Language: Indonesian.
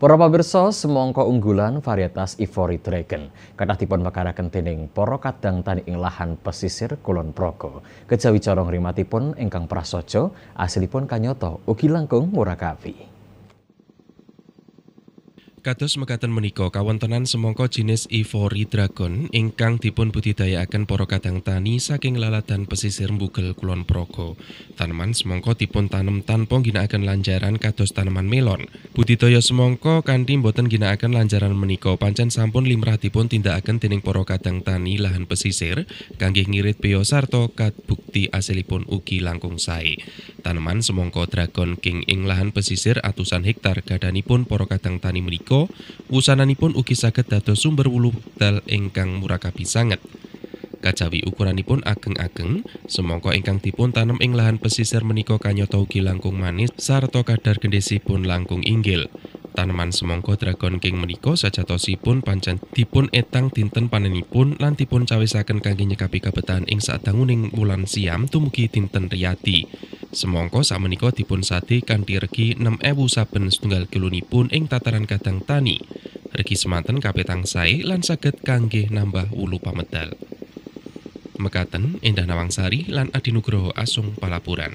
Para pemirsa semongko unggulan varietas Ivory Dragon kathah dipun makara dening porokat kadang tani ing lahan pesisir Kulon Progo. Kejawi corong rimatipun ingkang asli pun Kanyoto ugi langkung murakabi. Kados mekaten menika kawontenan semangka jenis Ivory Dragon ingkang dipun budidayakaken para kadang tani saking laladan pesisir Mbugel Kulon Progo. Tanaman semangka dipun tanem tanpa ginakaken lanjaran kados tanaman melon. Budidaya semangka kanthi boten ginakaken lanjaran menika pancen sampun limrah dipun tindakaken dening para kadang tani lahan pesisir kangge ngirit beo sarta kabukti asilipun ugi langkung sae. Tanaman semongko Dragon King ing lahan pesisir atusan hektar gadanipun para kadang tani menika wusananipun ugi saged dados sumber wulu wekdal ingkang murah sanget. Kajawi ukuranipun ageng-ageng, semongko ingkang dipun tanem ing lahan pesisir menika kanyata ugi langkung manis sarta kadar pun langkung inggil. tanaman semongko Dragon King menika sajatosipun pancen dipun etang dinten panenipun lan dipun cawisaken kangge nyekapi kabetahan ing sadanguning wulan Siam tumugi dinten Riyadi. Semongko sakmenika dipun sate kanthi regi 6.000 saben setunggal kilonipun ing tataran kadang tani. Regi semanten Kapetang Sae lan saged kangge nambah ulu pamedal. Mekaten Endah Nawangsari lan Adinugroho Asung Palapuran.